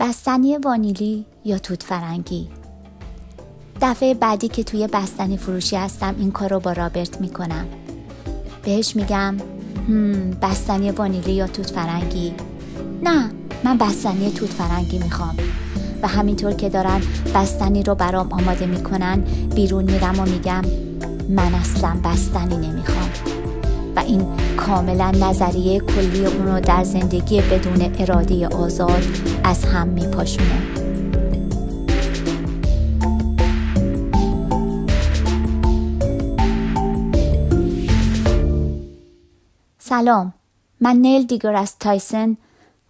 بستنی وانیلی یا توت فرنگی دفعه بعدی که توی بستنی فروشی هستم این کار رو با رابرت میکنم بهش میگم هم بستنی وانیلی یا توت فرنگی نه من بستنی توت فرنگی میخوام و همینطور که دارن بستنی رو برام آماده میکنن بیرون میرم و میگم من اصلا بستنی نمیخوام و این کاملا نظریه کلی اون رو در زندگی بدون اراده آزاد از هم پاشونه. سلام من نیل دیگر از تایسن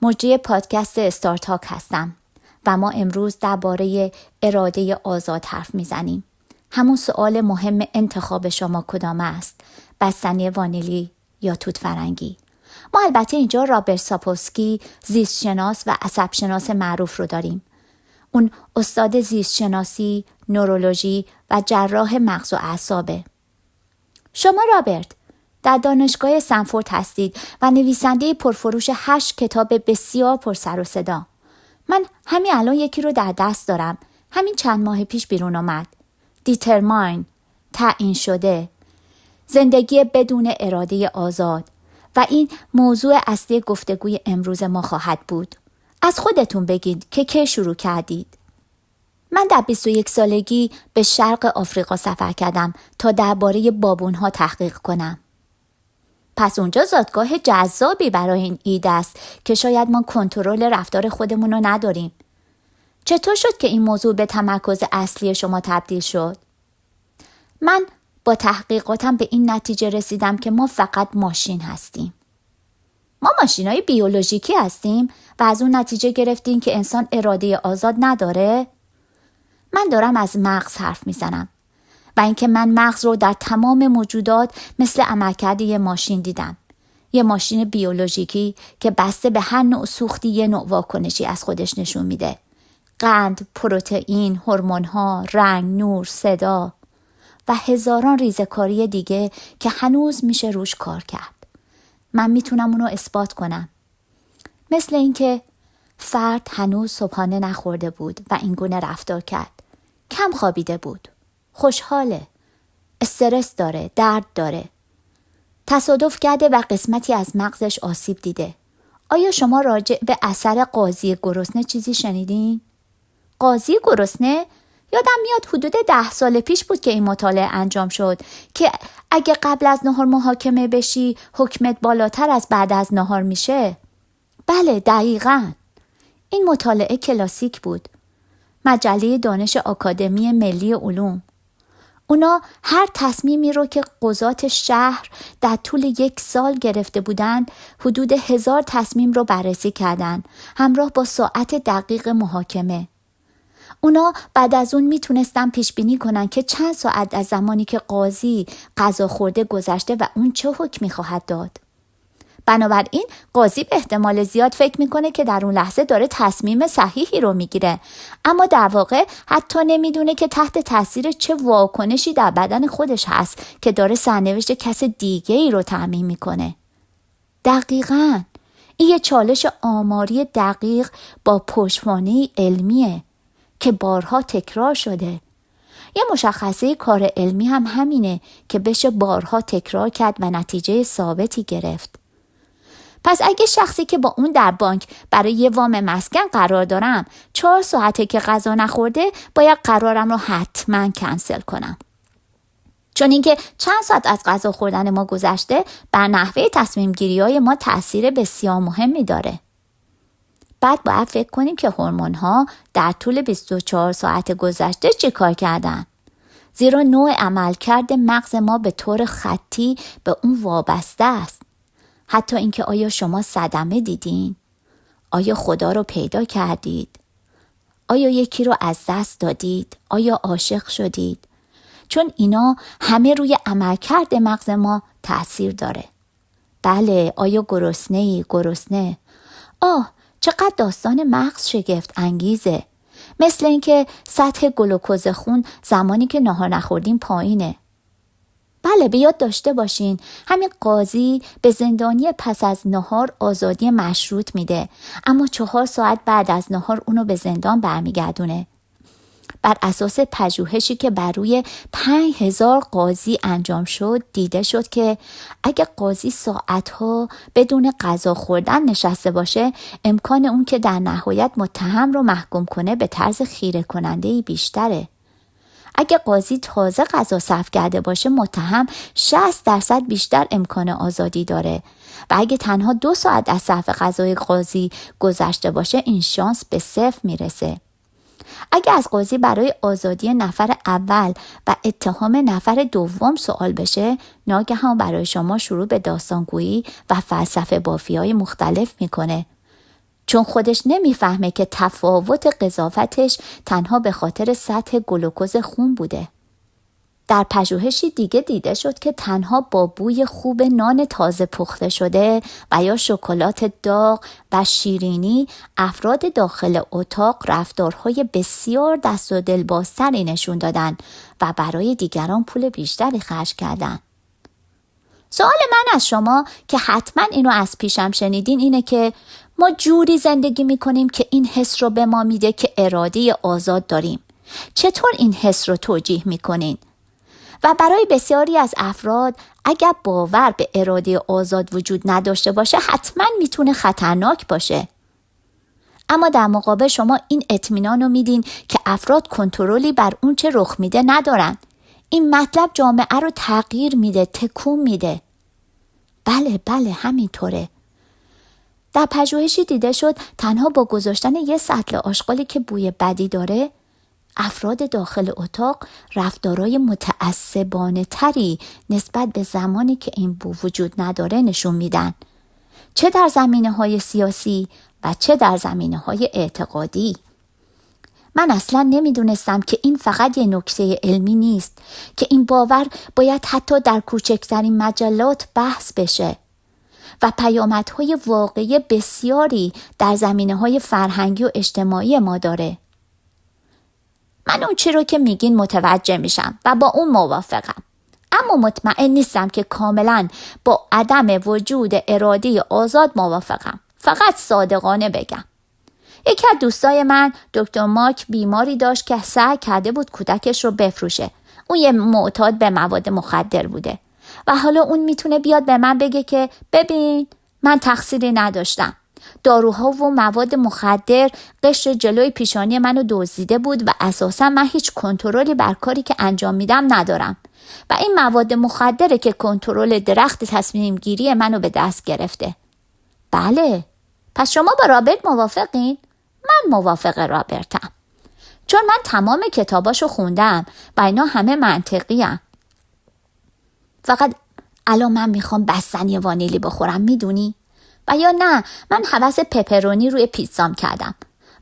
مجری پادکست استارتاک هستم و ما امروز درباره اراده آزاد حرف میزنیم همون سوال مهم انتخاب شما کدام است بستنی وانیلی یا توت فرنگی ما البته اینجا رابرت ساپوسکی زیستشناس و عصبشناس معروف رو داریم اون استاد زیستشناسی نورولوژی و جراح مغز و اعصابه شما رابرت در دانشگاه سنفورد هستید و نویسنده پرفروش هشت کتاب بسیار پرسر و صدا من همین الان یکی رو در دست دارم همین چند ماه پیش بیرون آمد دیترماین تعیین شده زندگی بدون اراده آزاد و این موضوع اصلی گفتگوی امروز ما خواهد بود از خودتون بگید که کی شروع کردید من در 21 سالگی به شرق آفریقا سفر کردم تا درباره بابونها تحقیق کنم پس اونجا زادگاه جذابی برای این ایده است که شاید ما کنترل رفتار خودمون رو نداریم چطور شد که این موضوع به تمرکز اصلی شما تبدیل شد؟ من با تحقیقاتم به این نتیجه رسیدم که ما فقط ماشین هستیم. ما ماشین های بیولوژیکی هستیم و از اون نتیجه گرفتیم که انسان اراده آزاد نداره؟ من دارم از مغز حرف میزنم و اینکه من مغز رو در تمام موجودات مثل عملکرد یه ماشین دیدم. یه ماشین بیولوژیکی که بسته به هر نوع سوختی یه نوع واکنشی از خودش نشون میده. قند، پروتئین، هورمون ها، رنگ، نور، صدا و هزاران ریزکاری دیگه که هنوز میشه روش کار کرد. من میتونم اونو اثبات کنم. مثل اینکه فرد هنوز صبحانه نخورده بود و اینگونه رفتار کرد. کم خوابیده بود. خوشحاله. استرس داره، درد داره. تصادف کرده و قسمتی از مغزش آسیب دیده. آیا شما راجع به اثر قاضی گرسنه چیزی شنیدین؟ قاضی گرسنه یادم میاد حدود ده سال پیش بود که این مطالعه انجام شد که اگه قبل از نهار محاکمه بشی حکمت بالاتر از بعد از نهار میشه بله دقیقا این مطالعه کلاسیک بود مجله دانش آکادمی ملی علوم اونا هر تصمیمی رو که قضات شهر در طول یک سال گرفته بودند حدود هزار تصمیم رو بررسی کردند همراه با ساعت دقیق محاکمه اونا بعد از اون میتونستن پیش بینی کنن که چند ساعت از زمانی که قاضی غذا خورده گذشته و اون چه حکمی خواهد داد. بنابراین قاضی به احتمال زیاد فکر میکنه که در اون لحظه داره تصمیم صحیحی رو میگیره اما در واقع حتی نمیدونه که تحت تاثیر چه واکنشی در بدن خودش هست که داره سرنوشت کس دیگه ای رو تعمین میکنه دقیقا این یه چالش آماری دقیق با پشتوانه علمیه که بارها تکرار شده یه مشخصه کار علمی هم همینه که بشه بارها تکرار کرد و نتیجه ثابتی گرفت پس اگه شخصی که با اون در بانک برای یه وام مسکن قرار دارم چهار ساعته که غذا نخورده باید قرارم رو حتما کنسل کنم چون اینکه چند ساعت از غذا خوردن ما گذشته بر نحوه تصمیم گیری های ما تاثیر بسیار مهمی داره بعد باید فکر کنیم که هورمون ها در طول 24 ساعت گذشته چه کار کردن زیرا نوع عملکرد مغز ما به طور خطی به اون وابسته است حتی اینکه آیا شما صدمه دیدین آیا خدا رو پیدا کردید آیا یکی رو از دست دادید آیا عاشق شدید چون اینا همه روی عملکرد مغز ما تاثیر داره بله آیا گرسنه ای گرسنه آه چقدر داستان مغز شگفت انگیزه مثل اینکه سطح گلوکوز خون زمانی که نهار نخوردیم پایینه بله به یاد داشته باشین همین قاضی به زندانی پس از نهار آزادی مشروط میده اما چهار ساعت بعد از نهار اونو به زندان برمیگردونه بر اساس پژوهشی که بر روی 5000 قاضی انجام شد دیده شد که اگه قاضی ساعتها بدون غذا خوردن نشسته باشه امکان اون که در نهایت متهم رو محکوم کنه به طرز خیره کننده بیشتره اگه قاضی تازه غذا صرف کرده باشه متهم 60 درصد بیشتر امکان آزادی داره و اگه تنها دو ساعت از صرف غذای قاضی گذشته باشه این شانس به صفر میرسه اگه از قاضی برای آزادی نفر اول و اتهام نفر دوم سوال بشه هم برای شما شروع به داستانگویی و فلسفه بافی های مختلف میکنه چون خودش نمیفهمه که تفاوت قضاوتش تنها به خاطر سطح گلوکوز خون بوده در پژوهشی دیگه دیده شد که تنها با بوی خوب نان تازه پخته شده و یا شکلات داغ و شیرینی افراد داخل اتاق رفتارهای بسیار دست و دلبازتری نشون دادن و برای دیگران پول بیشتری خرج کردند. سوال من از شما که حتما اینو از پیشم شنیدین اینه که ما جوری زندگی میکنیم که این حس رو به ما میده که اراده آزاد داریم. چطور این حس رو توجیه میکنین؟ و برای بسیاری از افراد اگر باور به اراده آزاد وجود نداشته باشه حتما میتونه خطرناک باشه اما در مقابل شما این اطمینان رو میدین که افراد کنترلی بر اون چه رخ میده ندارن این مطلب جامعه رو تغییر میده تکون میده بله بله همینطوره در پژوهشی دیده شد تنها با گذاشتن یه سطل آشغالی که بوی بدی داره افراد داخل اتاق رفتارای متعصبانه تری نسبت به زمانی که این بو وجود نداره نشون میدن چه در زمینه های سیاسی و چه در زمینه های اعتقادی من اصلا نمیدونستم که این فقط یه نکته علمی نیست که این باور باید حتی در کوچکترین مجلات بحث بشه و پیامدهای واقعی بسیاری در زمینه های فرهنگی و اجتماعی ما داره من اون چی رو که میگین متوجه میشم و با اون موافقم اما مطمئن نیستم که کاملا با عدم وجود اراده آزاد موافقم فقط صادقانه بگم یکی از دوستای من دکتر ماک بیماری داشت که سعی کرده بود کودکش رو بفروشه اون یه معتاد به مواد مخدر بوده و حالا اون میتونه بیاد به من بگه که ببین من تقصیری نداشتم داروها و مواد مخدر قشر جلوی پیشانی منو دزدیده بود و اساسا من هیچ کنترلی بر کاری که انجام میدم ندارم و این مواد مخدره که کنترل درخت تصمیم گیری منو به دست گرفته بله پس شما با رابرت موافقین؟ من موافق رابرتم چون من تمام کتاباشو خوندم و اینا همه منطقی فقط الان من میخوام بستنی وانیلی بخورم میدونی؟ و یا نه من حوث پپرونی روی پیتزام کردم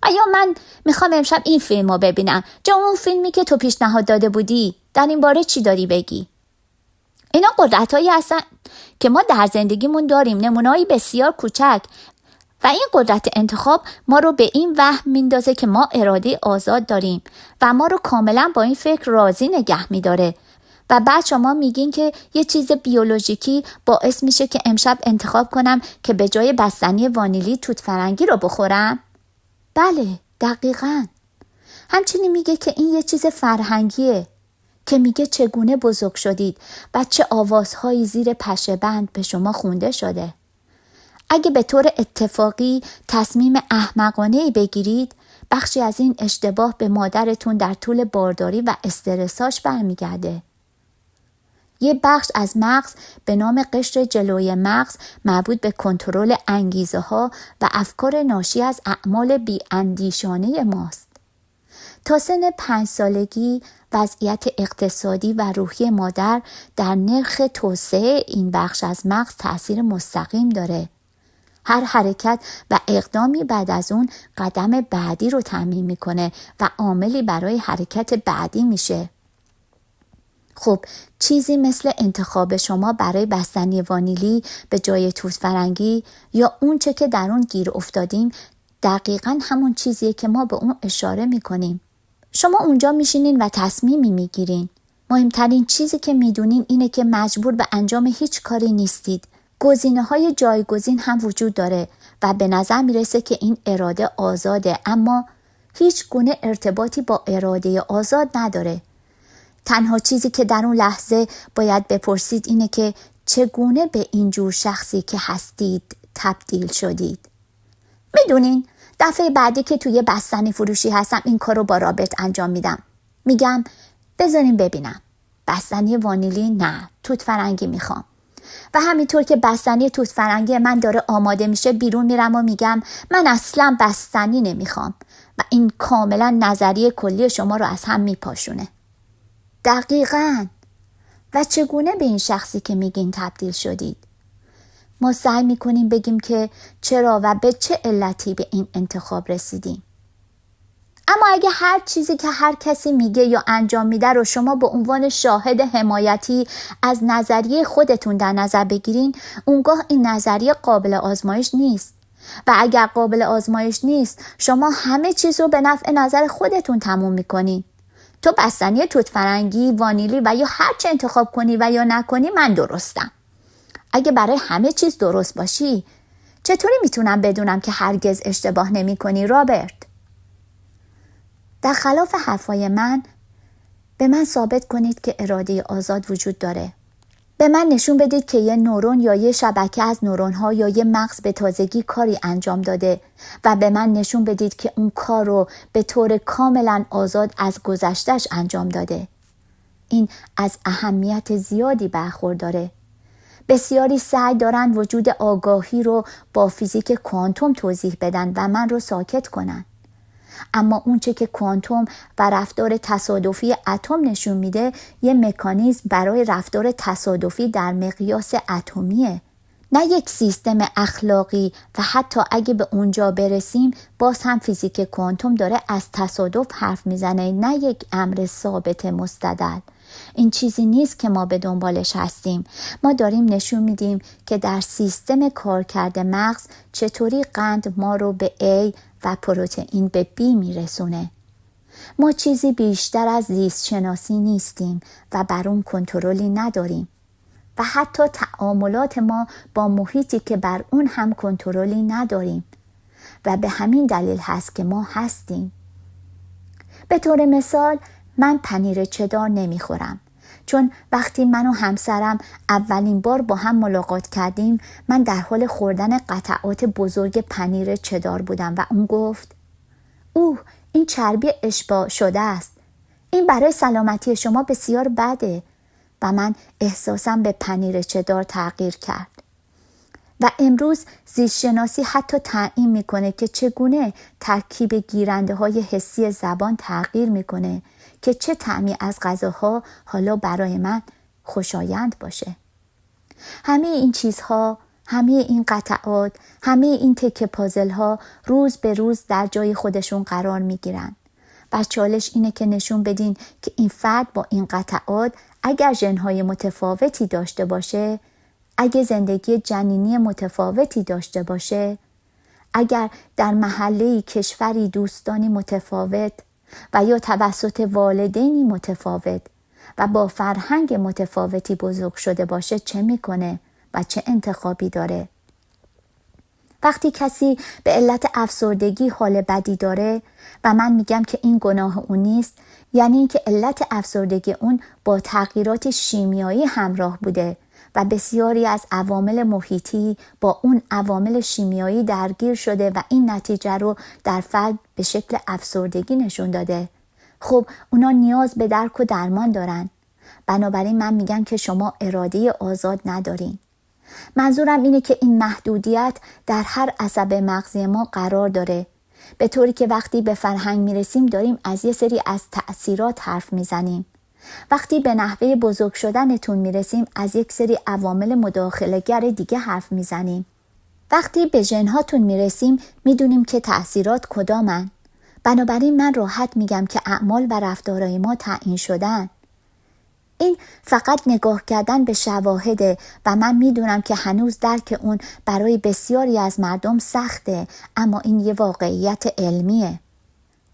و یا من میخوام امشب این فیلم رو ببینم جا اون فیلمی که تو پیشنهاد داده بودی در این باره چی داری بگی اینا قدرت هایی هستن که ما در زندگیمون داریم نمونایی بسیار کوچک و این قدرت انتخاب ما رو به این وهم میندازه که ما اراده آزاد داریم و ما رو کاملا با این فکر راضی نگه میداره و بعد شما میگین که یه چیز بیولوژیکی باعث میشه که امشب انتخاب کنم که به جای بستنی وانیلی توت فرنگی رو بخورم بله دقیقا همچنین میگه که این یه چیز فرهنگیه که میگه چگونه بزرگ شدید و چه آوازهایی زیر پشه بند به شما خونده شده اگه به طور اتفاقی تصمیم احمقانه ای بگیرید بخشی از این اشتباه به مادرتون در طول بارداری و استرساش برمیگرده یه بخش از مغز به نام قشر جلوی مغز مربوط به کنترل انگیزه ها و افکار ناشی از اعمال اندیشانه ماست. تا سن پنج سالگی وضعیت اقتصادی و روحی مادر در نرخ توسعه این بخش از مغز تاثیر مستقیم داره. هر حرکت و اقدامی بعد از اون قدم بعدی رو تعمین میکنه و عاملی برای حرکت بعدی میشه. خب چیزی مثل انتخاب شما برای بستنی وانیلی به جای توت فرنگی یا اونچه که در اون گیر افتادیم دقیقا همون چیزیه که ما به اون اشاره میکنیم شما اونجا میشینین و تصمیمی میگیرین مهمترین چیزی که میدونین اینه که مجبور به انجام هیچ کاری نیستید گزینه های جایگزین هم وجود داره و به نظر میرسه که این اراده آزاده اما هیچ گونه ارتباطی با اراده آزاد نداره تنها چیزی که در اون لحظه باید بپرسید اینه که چگونه به اینجور شخصی که هستید تبدیل شدید میدونین دفعه بعدی که توی بستنی فروشی هستم این کار رو با رابط انجام میدم میگم بزنین ببینم بستنی وانیلی نه توت فرنگی میخوام و همینطور که بستنی توت فرنگی من داره آماده میشه بیرون میرم و میگم من اصلا بستنی نمیخوام و این کاملا نظریه کلی شما رو از هم میپاشونه دقیقا و چگونه به این شخصی که میگین تبدیل شدید ما سعی میکنیم بگیم که چرا و به چه علتی به این انتخاب رسیدیم اما اگه هر چیزی که هر کسی میگه یا انجام میده رو شما به عنوان شاهد حمایتی از نظریه خودتون در نظر بگیرین اونگاه این نظریه قابل آزمایش نیست و اگر قابل آزمایش نیست شما همه چیز رو به نفع نظر خودتون تموم میکنین تو بستنی توت فرنگی، وانیلی و یا هر چه انتخاب کنی و یا نکنی من درستم. اگه برای همه چیز درست باشی چطوری میتونم بدونم که هرگز اشتباه نمی کنی رابرت؟ در خلاف حرفای من به من ثابت کنید که اراده آزاد وجود داره به من نشون بدید که یه نورون یا یه شبکه از نورون ها یا یه مغز به تازگی کاری انجام داده و به من نشون بدید که اون کار رو به طور کاملا آزاد از گذشتش انجام داده. این از اهمیت زیادی برخورداره. بسیاری سعی دارن وجود آگاهی رو با فیزیک کوانتوم توضیح بدن و من رو ساکت کنن. اما اونچه که کوانتوم و رفتار تصادفی اتم نشون میده یه مکانیزم برای رفتار تصادفی در مقیاس اتمیه نه یک سیستم اخلاقی و حتی اگه به اونجا برسیم باز هم فیزیک کوانتوم داره از تصادف حرف میزنه نه یک امر ثابت مستدل این چیزی نیست که ما به دنبالش هستیم ما داریم نشون میدیم که در سیستم کارکرد مغز چطوری قند ما رو به A و پروتئین به بی میرسونه ما چیزی بیشتر از زیست شناسی نیستیم و بر اون کنترلی نداریم و حتی تعاملات ما با محیطی که بر اون هم کنترلی نداریم و به همین دلیل هست که ما هستیم به طور مثال من پنیر چدار نمیخورم چون وقتی من و همسرم اولین بار با هم ملاقات کردیم من در حال خوردن قطعات بزرگ پنیر چدار بودم و اون گفت اوه این چربی اشباع شده است این برای سلامتی شما بسیار بده و من احساسم به پنیر چدار تغییر کرد و امروز زیستشناسی حتی تعیین میکنه که چگونه ترکیب گیرنده های حسی زبان تغییر میکنه که چه طعمی از غذاها حالا برای من خوشایند باشه همه این چیزها همه این قطعات همه این تکه پازل ها روز به روز در جای خودشون قرار می گیرن. و چالش اینه که نشون بدین که این فرد با این قطعات اگر ژنهای متفاوتی داشته باشه اگه زندگی جنینی متفاوتی داشته باشه اگر در محله کشوری دوستانی متفاوت و یا توسط والدینی متفاوت و با فرهنگ متفاوتی بزرگ شده باشه چه میکنه و چه انتخابی داره وقتی کسی به علت افسردگی حال بدی داره و من میگم که این گناه اون نیست یعنی اینکه علت افسردگی اون با تغییرات شیمیایی همراه بوده و بسیاری از عوامل محیطی با اون عوامل شیمیایی درگیر شده و این نتیجه رو در فرد به شکل افسردگی نشون داده خب اونا نیاز به درک و درمان دارن بنابراین من میگم که شما اراده آزاد ندارین منظورم اینه که این محدودیت در هر عصب مغزی ما قرار داره به طوری که وقتی به فرهنگ میرسیم داریم از یه سری از تأثیرات حرف میزنیم وقتی به نحوه بزرگ شدنتون میرسیم از یک سری عوامل مداخلگر دیگه حرف میزنیم. وقتی به ژنهاتون میرسیم میدونیم که تأثیرات کدامن. بنابراین من راحت میگم که اعمال و رفتارهای ما تعیین شدن. این فقط نگاه کردن به شواهده و من میدونم که هنوز درک اون برای بسیاری از مردم سخته اما این یه واقعیت علمیه.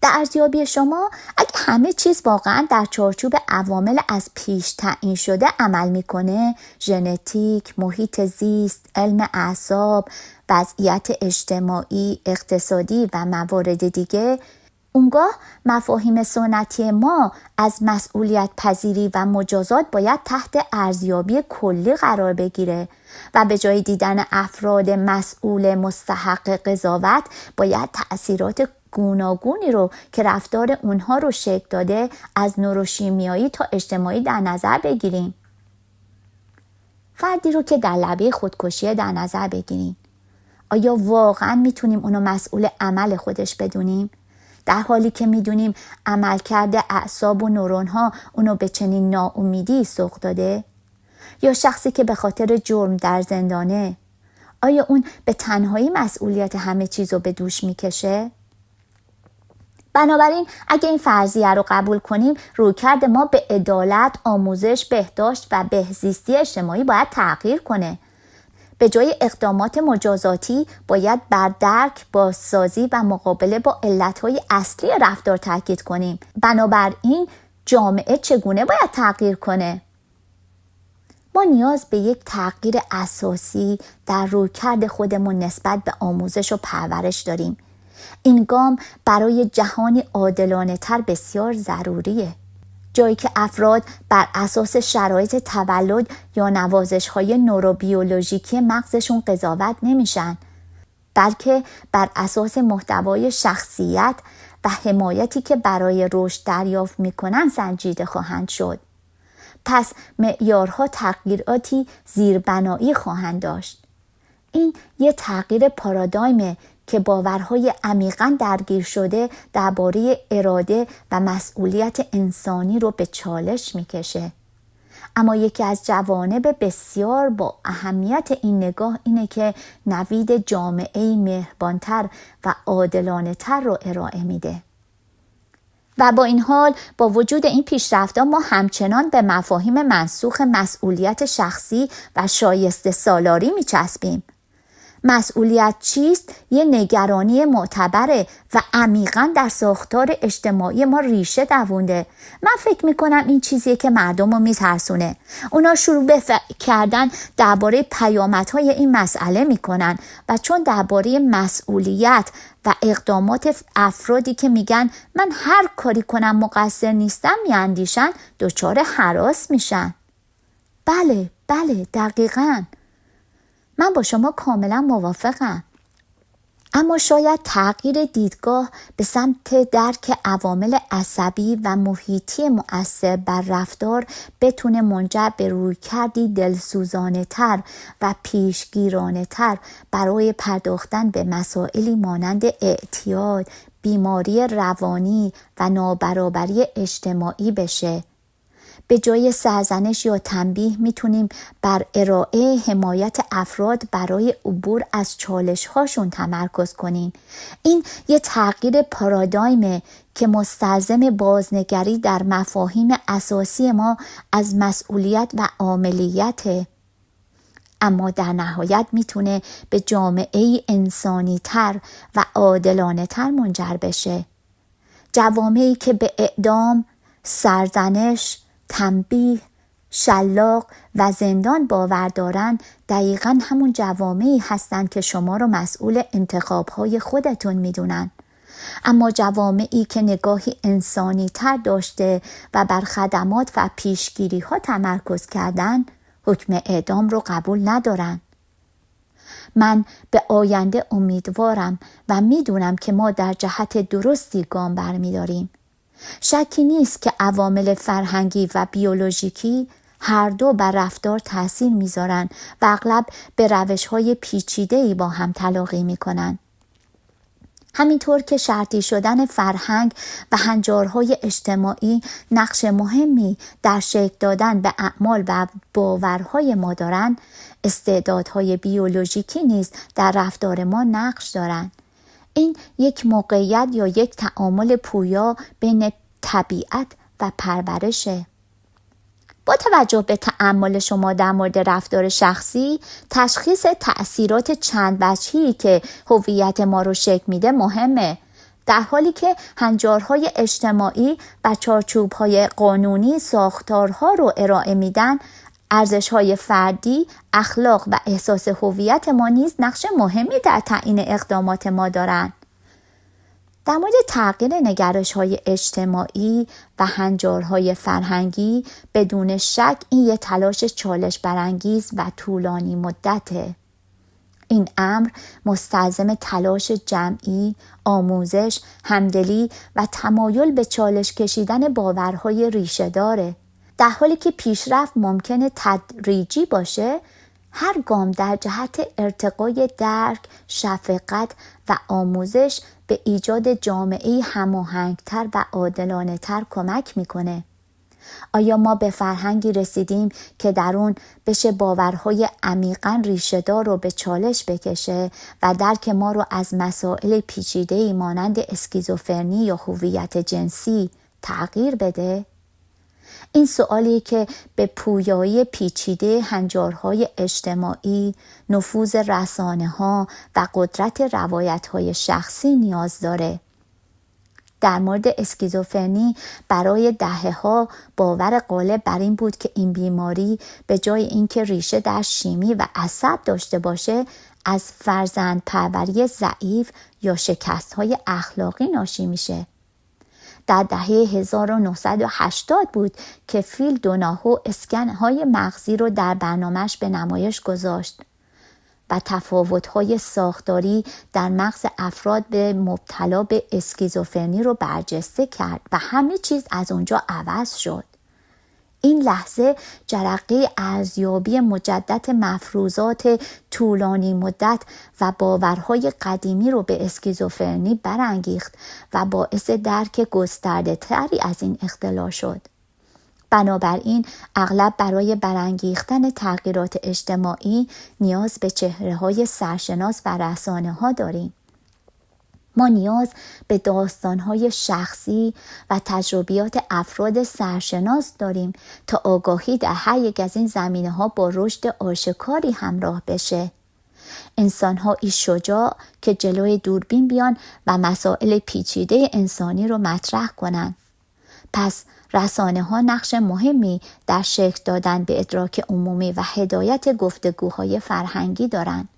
در ارزیابی شما اگه همه چیز واقعا در چارچوب عوامل از پیش تعیین شده عمل میکنه ژنتیک محیط زیست علم اعصاب وضعیت اجتماعی اقتصادی و موارد دیگه اونگاه مفاهیم سنتی ما از مسئولیت پذیری و مجازات باید تحت ارزیابی کلی قرار بگیره و به جای دیدن افراد مسئول مستحق قضاوت باید تأثیرات گوناگونی رو که رفتار اونها رو شکل داده از نوروشیمیایی تا اجتماعی در نظر بگیریم فردی رو که در لبه خودکشی در نظر بگیریم آیا واقعا میتونیم اونو مسئول عمل خودش بدونیم در حالی که میدونیم عملکرد اعصاب و نورون ها اونو به چنین ناامیدی سوق داده یا شخصی که به خاطر جرم در زندانه آیا اون به تنهایی مسئولیت همه چیز رو به دوش میکشه بنابراین اگه این فرضیه رو قبول کنیم رویکرد ما به عدالت، آموزش، بهداشت و بهزیستی اجتماعی باید تغییر کنه. به جای اقدامات مجازاتی باید بر درک، سازی و مقابله با علتهای اصلی رفتار تاکید کنیم. بنابراین جامعه چگونه باید تغییر کنه؟ ما نیاز به یک تغییر اساسی در رویکرد خودمون نسبت به آموزش و پرورش داریم. این گام برای جهانی عادلانه تر بسیار ضروریه جایی که افراد بر اساس شرایط تولد یا نوازش های نوروبیولوژیکی مغزشون قضاوت نمیشن بلکه بر اساس محتوای شخصیت و حمایتی که برای رشد دریافت میکنن سنجیده خواهند شد پس معیارها تغییراتی زیربنایی خواهند داشت این یه تغییر پارادایمه که باورهای عمیقا درگیر شده درباره اراده و مسئولیت انسانی رو به چالش میکشه اما یکی از جوانب بسیار با اهمیت این نگاه اینه که نوید جامعه مهربانتر و عادلانه تر رو ارائه میده و با این حال با وجود این پیشرفتها ما همچنان به مفاهیم منسوخ مسئولیت شخصی و شایسته سالاری میچسبیم مسئولیت چیست یه نگرانی معتبره و عمیقا در ساختار اجتماعی ما ریشه دوونده من فکر میکنم این چیزیه که مردم رو میترسونه اونا شروع به کردن درباره پیامدهای این مسئله میکنن و چون درباره مسئولیت و اقدامات افرادی که میگن من هر کاری کنم مقصر نیستم میاندیشن دچار حراس میشن بله بله دقیقاً من با شما کاملا موافقم اما شاید تغییر دیدگاه به سمت درک عوامل عصبی و محیطی مؤثر بر رفتار بتونه منجر به کردی دلسوزانه تر و پیشگیرانه تر برای پرداختن به مسائلی مانند اعتیاد، بیماری روانی و نابرابری اجتماعی بشه به جای سرزنش یا تنبیه میتونیم بر ارائه حمایت افراد برای عبور از چالش هاشون تمرکز کنیم این یه تغییر پارادایمه که مستلزم بازنگری در مفاهیم اساسی ما از مسئولیت و عاملیت اما در نهایت میتونه به جامعه انسانی تر و عادلانه تر منجر بشه جوامعی که به اعدام، سرزنش، تنبیه شلاق و زندان باور دارند دقیقا همون جوامعی هستند که شما رو مسئول انتخابهای خودتون میدونن اما جوامعی که نگاهی انسانی تر داشته و بر خدمات و پیشگیری ها تمرکز کردن حکم اعدام رو قبول ندارن من به آینده امیدوارم و میدونم که ما در جهت درستی گام برمیداریم شکی نیست که عوامل فرهنگی و بیولوژیکی هر دو بر رفتار تاثیر میذارن و اغلب به روش های پیچیده با هم تلاقی میکنن. همینطور که شرطی شدن فرهنگ و هنجارهای اجتماعی نقش مهمی در شکل دادن به اعمال و باورهای ما دارند استعدادهای بیولوژیکی نیز در رفتار ما نقش دارند این یک موقعیت یا یک تعامل پویا بین طبیعت و پرورشه با توجه به تعامل شما در مورد رفتار شخصی تشخیص تأثیرات چند وجهی که هویت ما رو شکل میده مهمه در حالی که هنجارهای اجتماعی و چارچوبهای قانونی ساختارها رو ارائه میدن ارزش های فردی، اخلاق و احساس هویت ما نیز نقش مهمی در تعیین اقدامات ما دارند. در مورد تغییر نگرش های اجتماعی و هنجارهای فرهنگی بدون شک این یه تلاش چالش برانگیز و طولانی مدته. این امر مستلزم تلاش جمعی، آموزش، همدلی و تمایل به چالش کشیدن باورهای ریشه داره. در حالی که پیشرفت ممکنه تدریجی باشه هر گام در جهت ارتقای درک، شفقت و آموزش به ایجاد جامعه هماهنگتر و عادلانه تر کمک میکنه. آیا ما به فرهنگی رسیدیم که در اون بشه باورهای عمیقا ریشهدار رو به چالش بکشه و درک ما رو از مسائل پیچیده مانند اسکیزوفرنی یا هویت جنسی تغییر بده؟ این سوالی که به پویایی پیچیده هنجارهای اجتماعی، نفوذ رسانه ها و قدرت روایت های شخصی نیاز داره. در مورد اسکیزوفرنی برای دهه ها باور غالب بر این بود که این بیماری به جای اینکه ریشه در شیمی و عصب داشته باشه از فرزند پروری ضعیف یا شکست های اخلاقی ناشی میشه. در دهه 1980 بود که فیل دوناهو اسکنهای مغزی رو در برنامهش به نمایش گذاشت و های ساختاری در مغز افراد به مبتلا به اسکیزوفرنی رو برجسته کرد و همه چیز از اونجا عوض شد. این لحظه جرقه ارزیابی مجدد مفروضات طولانی مدت و باورهای قدیمی رو به اسکیزوفرنی برانگیخت و باعث درک گسترده تری از این اختلال شد. بنابراین اغلب برای برانگیختن تغییرات اجتماعی نیاز به چهره های سرشناس و رسانه ها داریم. ما نیاز به داستانهای شخصی و تجربیات افراد سرشناس داریم تا آگاهی در هر یک از این زمینه ها با رشد آشکاری همراه بشه. انسانهایی شجاع که جلوی دوربین بیان و مسائل پیچیده انسانی رو مطرح کنند. پس رسانه ها نقش مهمی در شکل دادن به ادراک عمومی و هدایت گفتگوهای فرهنگی دارند.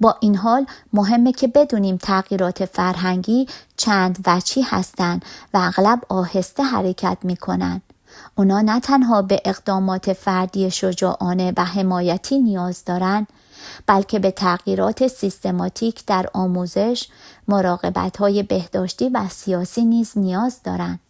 با این حال مهمه که بدونیم تغییرات فرهنگی چند وچی هستند و اغلب آهسته حرکت می کنن. اونا نه تنها به اقدامات فردی شجاعانه و حمایتی نیاز دارند بلکه به تغییرات سیستماتیک در آموزش، مراقبت های بهداشتی و سیاسی نیز نیاز دارند.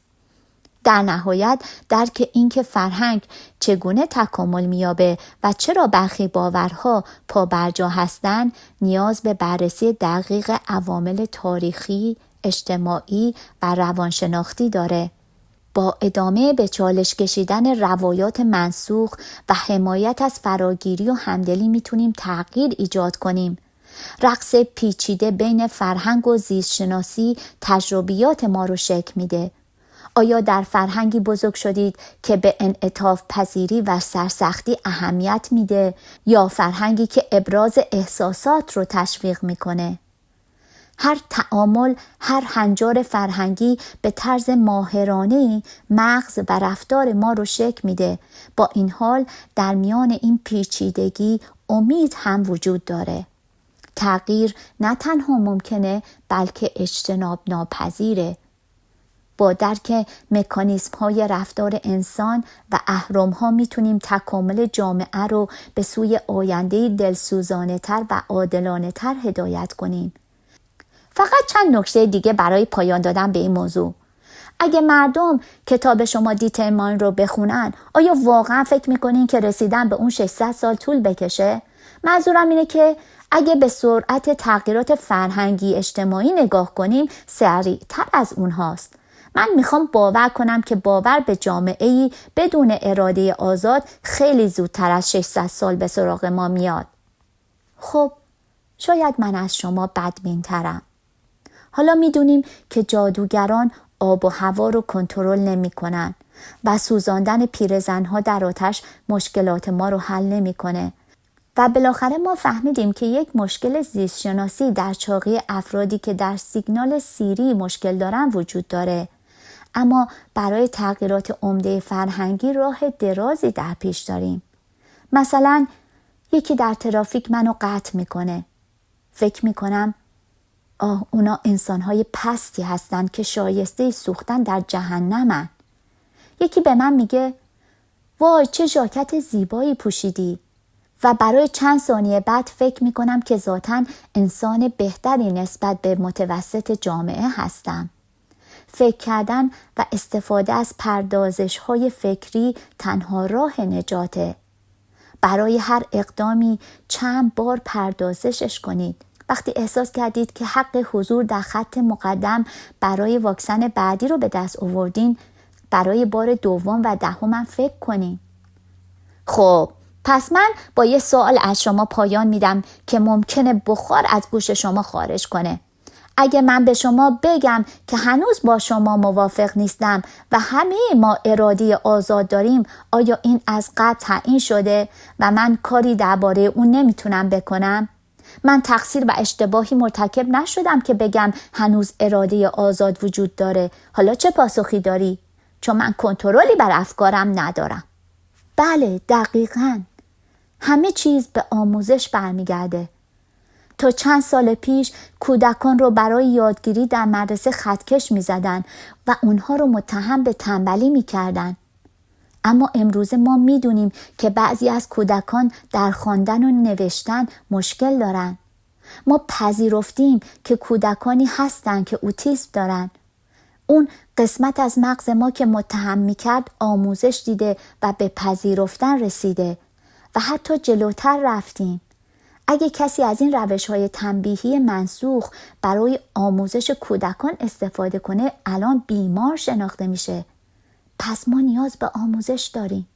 در نهایت درک اینکه فرهنگ چگونه تکامل میابه و چرا برخی باورها پابرجا هستند نیاز به بررسی دقیق عوامل تاریخی اجتماعی و روانشناختی داره با ادامه به چالش کشیدن روایات منسوخ و حمایت از فراگیری و همدلی میتونیم تغییر ایجاد کنیم رقص پیچیده بین فرهنگ و زیستشناسی تجربیات ما رو شکل میده آیا در فرهنگی بزرگ شدید که به انعطاف پذیری و سرسختی اهمیت میده یا فرهنگی که ابراز احساسات رو تشویق میکنه؟ هر تعامل، هر هنجار فرهنگی به طرز ماهرانه مغز و رفتار ما رو شک میده. با این حال در میان این پیچیدگی امید هم وجود داره. تغییر نه تنها ممکنه بلکه اجتناب ناپذیره با درک مکانیسم های رفتار انسان و اهرم ها میتونیم تکامل جامعه رو به سوی آینده دلسوزانه تر و عادلانه تر هدایت کنیم. فقط چند نکته دیگه برای پایان دادن به این موضوع. اگه مردم کتاب شما دیترمان رو بخونن آیا واقعا فکر میکنین که رسیدن به اون 600 سال طول بکشه؟ منظورم اینه که اگه به سرعت تغییرات فرهنگی اجتماعی نگاه کنیم تر از اونهاست. من میخوام باور کنم که باور به جامعه ای بدون اراده آزاد خیلی زودتر از 600 سال به سراغ ما میاد خب شاید من از شما بدبین ترم حالا میدونیم که جادوگران آب و هوا رو کنترل کنن و سوزاندن پیرزنها در آتش مشکلات ما رو حل نمیکنه و بالاخره ما فهمیدیم که یک مشکل زیستشناسی در چاقی افرادی که در سیگنال سیری مشکل دارن وجود داره اما برای تغییرات عمده فرهنگی راه درازی در پیش داریم مثلا یکی در ترافیک منو قطع میکنه فکر میکنم آه اونا انسانهای پستی هستند که شایسته سوختن در جهنمن یکی به من میگه وای چه ژاکت زیبایی پوشیدی و برای چند ثانیه بعد فکر میکنم که ذاتا انسان بهتری نسبت به متوسط جامعه هستم. فکر کردن و استفاده از پردازش های فکری تنها راه نجاته. برای هر اقدامی چند بار پردازشش کنید. وقتی احساس کردید که حق حضور در خط مقدم برای واکسن بعدی رو به دست آوردین برای بار دوم و دهمم فکر کنید. خب پس من با یه سوال از شما پایان میدم که ممکنه بخار از گوش شما خارج کنه. اگه من به شما بگم که هنوز با شما موافق نیستم و همه ما اراده آزاد داریم آیا این از قبل تعیین شده و من کاری درباره اون نمیتونم بکنم؟ من تقصیر و اشتباهی مرتکب نشدم که بگم هنوز اراده آزاد وجود داره حالا چه پاسخی داری؟ چون من کنترلی بر افکارم ندارم بله دقیقا همه چیز به آموزش برمیگرده تا چند سال پیش کودکان رو برای یادگیری در مدرسه خطکش می زدن و اونها رو متهم به تنبلی می کردن. اما امروزه ما دونیم که بعضی از کودکان در خواندن و نوشتن مشکل دارن. ما پذیرفتیم که کودکانی هستند که اوتیسم دارن. اون قسمت از مغز ما که متهم کرد آموزش دیده و به پذیرفتن رسیده و حتی جلوتر رفتیم. اگه کسی از این روش های تنبیهی منسوخ برای آموزش کودکان استفاده کنه الان بیمار شناخته میشه پس ما نیاز به آموزش داریم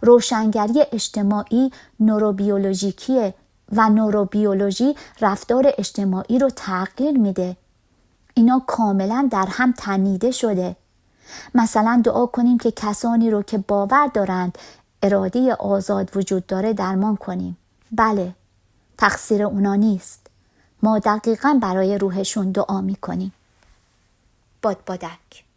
روشنگری اجتماعی نوروبیولوژیکیه و نوروبیولوژی رفتار اجتماعی رو تغییر میده اینا کاملا در هم تنیده شده مثلا دعا کنیم که کسانی رو که باور دارند اراده آزاد وجود داره درمان کنیم بله تقصیر اونا نیست ما دقیقا برای روحشون دعا میکنیم بادبادک